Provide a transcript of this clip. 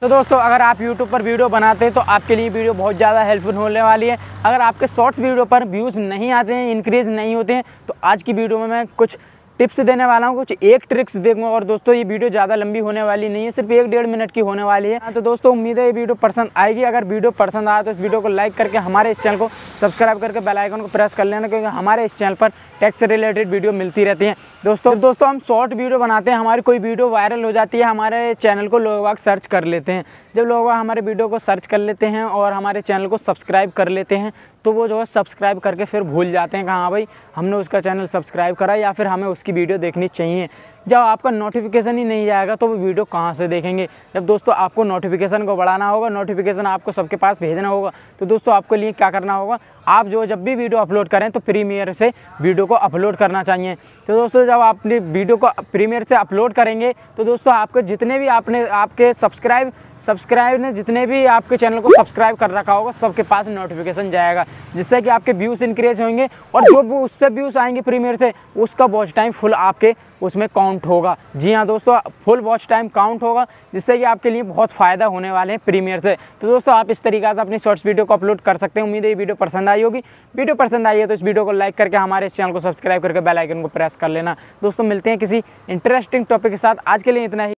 तो दोस्तों अगर आप YouTube पर वीडियो बनाते हैं तो आपके लिए वीडियो बहुत ज़्यादा हेल्पफुल होने वाली है अगर आपके शॉर्ट्स वीडियो पर व्यूज़ नहीं आते हैं इंक्रीज़ नहीं होते हैं तो आज की वीडियो में मैं कुछ टिप्स देने वाला हूँ कुछ एक ट्रिक्स देखूँगा और दोस्तों ये वीडियो ज़्यादा लंबी होने वाली नहीं है सिर्फ एक डेढ़ मिनट की होने वाली है हाँ, तो दोस्तों उम्मीद है ये वीडियो पसंद आएगी अगर वीडियो पसंद आया तो इस वीडियो को लाइक करके हमारे इस चैनल को सब्सक्राइब करके बेल आइकन को प्रेस कर लेना क्योंकि हमारे इस चैनल पर टैक्स से रिलेटेड वीडियो मिलती रहती हैं दोस्तों तो दोस्तों हम शॉर्ट वीडियो बनाते हैं हमारी कोई वीडियो वायरल हो जाती है हमारे चैनल को लोग बाग सर्च कर लेते हैं जब लोग बाग हमारे वीडियो को सर्च कर लेते हैं और हमारे चैनल को सब्सक्राइब कर लेते हैं तो वो जो है सब्सक्राइब करके फिर भूल जाते हैं कि हाँ भाई हमने उसका चैनल सब्सक्राइब करा या फिर हमें उसकी वीडियो देखनी चाहिए जब आपका नोटिफिकेशन ही नहीं आएगा तो वो वीडियो कहाँ से देखेंगे जब दोस्तों आपको नोटिफिकेशन को बढ़ाना होगा नोटिफिकेशन आपको सबके पास भेजना होगा तो दोस्तों आपके लिए क्या करना होगा आप जो जब भी वीडियो अपलोड करें तो प्रीमियर से वीडियो को अपलोड करना चाहिए तो दोस्तों जब आप अपनी वीडियो को प्रीमियर से अपलोड करेंगे तो दोस्तों आपके जितने भी आपने आपके सब्सक्राइब सब्सक्राइब ने जितने भी आपके चैनल को सब्सक्राइब कर रखा होगा सबके पास नोटिफिकेशन जाएगा जिससे कि आपके व्यूज़ इंक्रीज होंगे और जो भी उससे व्यूज़ आएंगे प्रीमियर से उसका वॉच टाइम फुल आपके उसमें काउंट होगा जी हाँ दोस्तों फुल वॉच टाइम काउंट होगा जिससे कि आपके लिए बहुत फ़ायदा होने वाले हैं प्रीमियर से तो दोस्तों आप इस तरीके से अपनी शॉर्ट्स वीडियो को अपलोड कर सकते हैं उम्मीद है ये वीडियो पसंद आई होगी वीडियो पसंद आई है तो इस वीडियो को लाइक करके हमारे इस चैनल को सब्सक्राइब करके बेलाइकन को प्रेस कर लेना दोस्तों मिलते हैं किसी इंटरेस्टिंग टॉपिक के साथ आज के लिए इतना ही